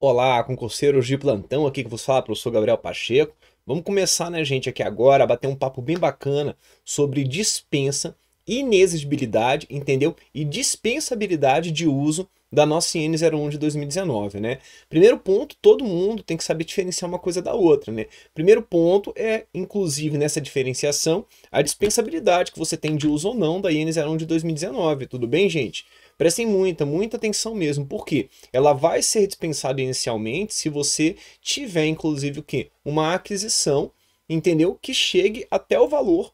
Olá, concurseiros de plantão, aqui que vos fala professor Gabriel Pacheco. Vamos começar, né, gente, aqui agora a bater um papo bem bacana sobre dispensa, inexigibilidade, entendeu? E dispensabilidade de uso da nossa IN01 de 2019, né? Primeiro ponto, todo mundo tem que saber diferenciar uma coisa da outra, né? Primeiro ponto é, inclusive nessa diferenciação, a dispensabilidade que você tem de uso ou não da IN01 de 2019, tudo bem, gente? Prestem muita, muita atenção mesmo, porque ela vai ser dispensada inicialmente se você tiver, inclusive, o quê? Uma aquisição, entendeu? Que chegue até o valor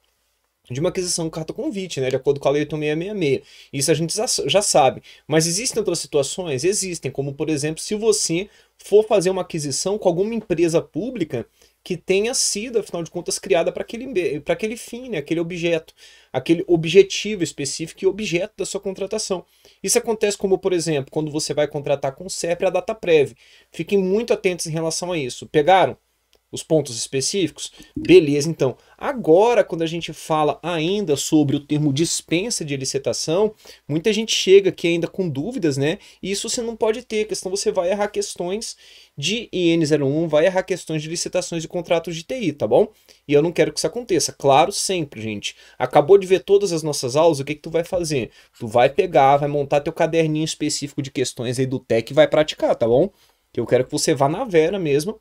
de uma aquisição carta convite, né, de acordo com a lei 8666. Isso a gente já sabe. Mas existem outras situações? Existem, como por exemplo, se você for fazer uma aquisição com alguma empresa pública que tenha sido, afinal de contas, criada para aquele, aquele fim, né, aquele objeto, aquele objetivo específico e objeto da sua contratação. Isso acontece como, por exemplo, quando você vai contratar com o CEP a data prévia. Fiquem muito atentos em relação a isso. Pegaram? os pontos específicos? Beleza, então. Agora, quando a gente fala ainda sobre o termo dispensa de licitação, muita gente chega aqui ainda com dúvidas, né? E isso você não pode ter, porque senão você vai errar questões de IN01, vai errar questões de licitações e contratos de TI, tá bom? E eu não quero que isso aconteça. Claro, sempre, gente. Acabou de ver todas as nossas aulas, o que, que tu vai fazer? Tu vai pegar, vai montar teu caderninho específico de questões aí do TEC e vai praticar, tá bom? Eu quero que você vá na vera mesmo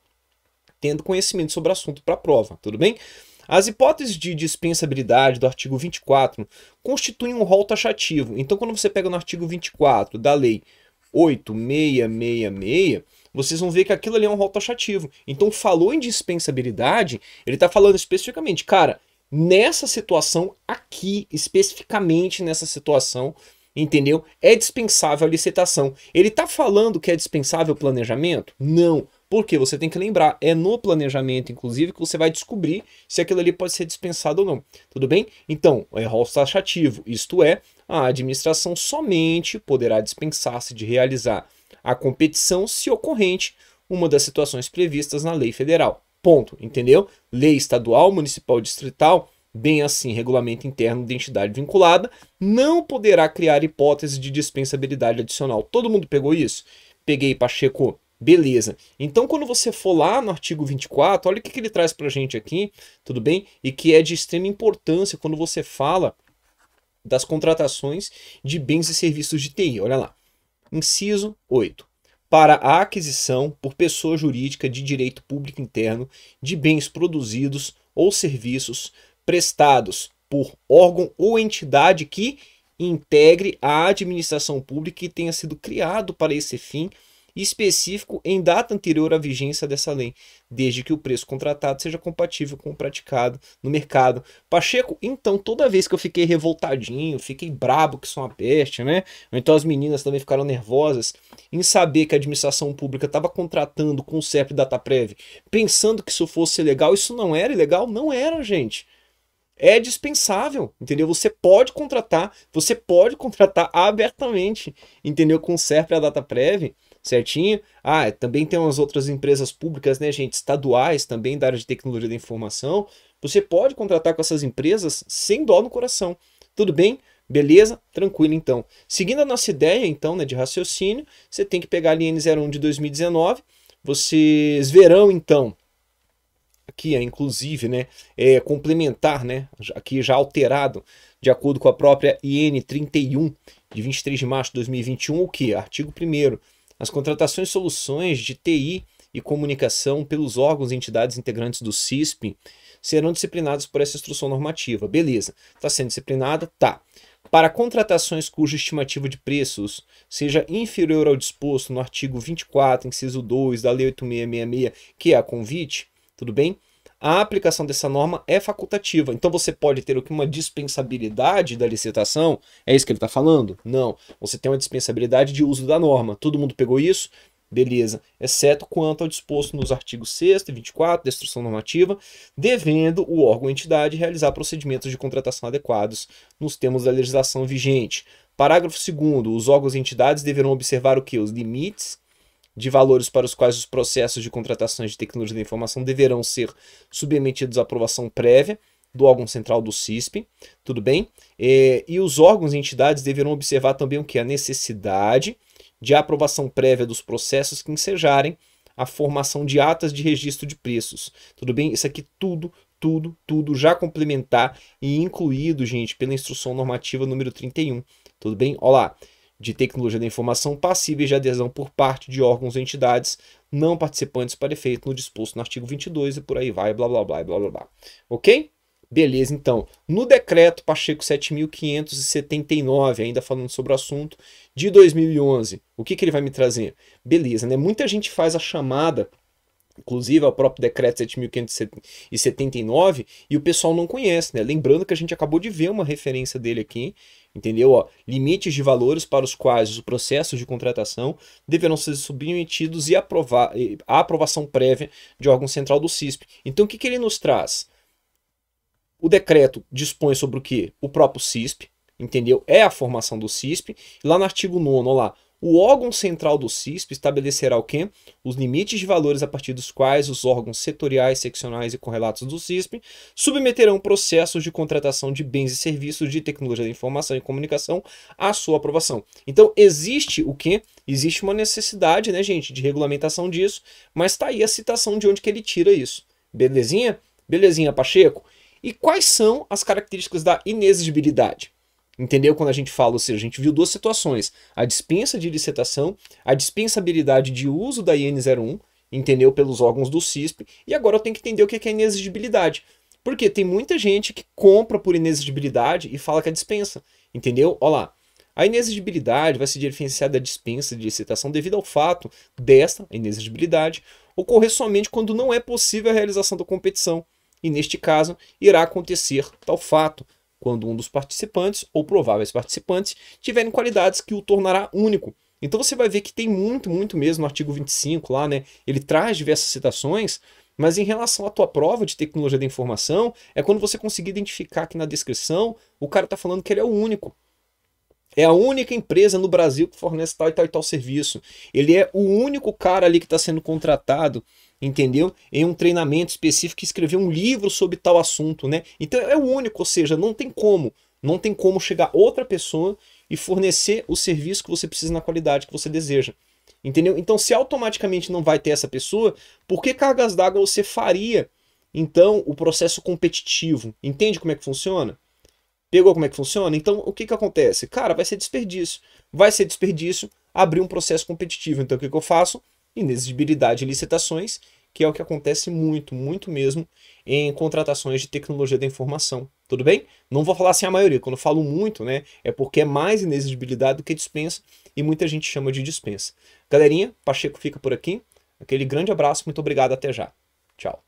tendo conhecimento sobre o assunto para a prova, tudo bem? As hipóteses de dispensabilidade do artigo 24 constituem um rol taxativo. Então, quando você pega no artigo 24 da lei 8666, vocês vão ver que aquilo ali é um rol taxativo. Então, falou em dispensabilidade, ele está falando especificamente, cara, nessa situação aqui, especificamente nessa situação, entendeu? É dispensável a licitação. Ele está falando que é dispensável o planejamento? Não. Porque você tem que lembrar, é no planejamento, inclusive, que você vai descobrir se aquilo ali pode ser dispensado ou não. Tudo bem? Então, é rol taxativo, isto é, a administração somente poderá dispensar-se de realizar a competição se ocorrente uma das situações previstas na lei federal. Ponto, entendeu? Lei estadual, municipal, distrital, bem assim regulamento interno de entidade vinculada, não poderá criar hipótese de dispensabilidade adicional. Todo mundo pegou isso? Peguei, Pacheco. Beleza. Então, quando você for lá no artigo 24, olha o que, que ele traz para a gente aqui, tudo bem? E que é de extrema importância quando você fala das contratações de bens e serviços de TI. Olha lá. Inciso 8. Para a aquisição por pessoa jurídica de direito público interno de bens produzidos ou serviços prestados por órgão ou entidade que integre a administração pública e tenha sido criado para esse fim específico em data anterior à vigência dessa lei, desde que o preço contratado seja compatível com o praticado no mercado. Pacheco, então, toda vez que eu fiquei revoltadinho, fiquei brabo que sou uma peste, né? Então as meninas também ficaram nervosas em saber que a administração pública estava contratando com o CEP DataPrev, pensando que isso fosse legal, isso não era ilegal? Não era, gente é dispensável, entendeu? Você pode contratar, você pode contratar abertamente, entendeu? Com o SERP e a DataPrev, certinho. Ah, também tem umas outras empresas públicas, né, gente, estaduais também da área de tecnologia da informação. Você pode contratar com essas empresas sem dó no coração. Tudo bem? Beleza? Tranquilo então. Seguindo a nossa ideia então, né, de raciocínio, você tem que pegar a linha N01 de 2019. Vocês verão então aqui, é, inclusive, né, é, complementar, né, aqui já alterado de acordo com a própria IN 31 de 23 de março de 2021, o que? Artigo 1 as contratações soluções de TI e comunicação pelos órgãos e entidades integrantes do CISP serão disciplinados por essa instrução normativa. Beleza, está sendo disciplinada? Tá. Para contratações cuja estimativa de preços seja inferior ao disposto no artigo 24, inciso 2 da Lei 8666, que é a convite, tudo bem? a aplicação dessa norma é facultativa. Então você pode ter uma dispensabilidade da licitação, é isso que ele está falando? Não. Você tem uma dispensabilidade de uso da norma. Todo mundo pegou isso? Beleza, exceto quanto ao disposto nos artigos 6 e 24 da instrução normativa, devendo o órgão ou entidade realizar procedimentos de contratação adequados nos termos da legislação vigente. Parágrafo 2 Os órgãos e entidades deverão observar o que? Os limites de valores para os quais os processos de contratações de tecnologia da informação deverão ser submetidos à aprovação prévia do órgão central do CISP, tudo bem? É, e os órgãos e entidades deverão observar também o que? A necessidade de aprovação prévia dos processos que ensejarem a formação de atas de registro de preços. Tudo bem? Isso aqui tudo, tudo, tudo já complementar e incluído, gente, pela instrução normativa número 31. Tudo bem? Olá de tecnologia da informação passíveis de adesão por parte de órgãos ou entidades não participantes para efeito no disposto no artigo 22 e por aí vai, blá blá blá blá blá. blá. Ok? Beleza, então, no decreto Pacheco 7579, ainda falando sobre o assunto, de 2011, o que, que ele vai me trazer? Beleza, né? Muita gente faz a chamada inclusive ao próprio decreto 7579, e o pessoal não conhece, né? Lembrando que a gente acabou de ver uma referência dele aqui, entendeu? Ó, limites de valores para os quais os processos de contratação deverão ser submetidos e aprovar, à aprovação prévia de órgão central do CISP. Então, o que, que ele nos traz? O decreto dispõe sobre o que? O próprio CISP, entendeu? É a formação do CISP. Lá no artigo 9, lá, o órgão central do CISP estabelecerá o quê? Os limites de valores a partir dos quais os órgãos setoriais, seccionais e correlatos do CISP submeterão processos de contratação de bens e serviços de tecnologia da informação e comunicação à sua aprovação. Então, existe o quê? Existe uma necessidade, né, gente, de regulamentação disso, mas tá aí a citação de onde que ele tira isso. Belezinha? Belezinha, Pacheco? E quais são as características da inexigibilidade? Entendeu quando a gente fala, ou seja, a gente viu duas situações: a dispensa de licitação, a dispensabilidade de uso da IN01, entendeu pelos órgãos do CISP, e agora eu tenho que entender o que é inexigibilidade. Porque tem muita gente que compra por inexigibilidade e fala que é dispensa, entendeu? Olha lá. A inexigibilidade vai se diferenciar da dispensa de licitação devido ao fato desta inexigibilidade ocorrer somente quando não é possível a realização da competição, e neste caso irá acontecer tal fato, quando um dos participantes ou prováveis participantes tiverem qualidades que o tornará único. Então você vai ver que tem muito, muito mesmo no artigo 25 lá, né? Ele traz diversas citações, mas em relação à tua prova de tecnologia da informação, é quando você conseguir identificar que na descrição o cara está falando que ele é o único. É a única empresa no Brasil que fornece tal e tal e tal serviço. Ele é o único cara ali que está sendo contratado, entendeu? Em um treinamento específico que escreveu um livro sobre tal assunto, né? Então é o único, ou seja, não tem como. Não tem como chegar outra pessoa e fornecer o serviço que você precisa na qualidade que você deseja. Entendeu? Então, se automaticamente não vai ter essa pessoa, por que cargas d'água você faria? Então, o processo competitivo. Entende como é que funciona? Pegou como é que funciona? Então, o que, que acontece? Cara, vai ser desperdício. Vai ser desperdício abrir um processo competitivo. Então, o que, que eu faço? Inexigibilidade e licitações, que é o que acontece muito, muito mesmo em contratações de tecnologia da informação. Tudo bem? Não vou falar assim a maioria. Quando eu falo muito, né, é porque é mais inexigibilidade do que dispensa e muita gente chama de dispensa. Galerinha, Pacheco fica por aqui. Aquele grande abraço, muito obrigado, até já. Tchau.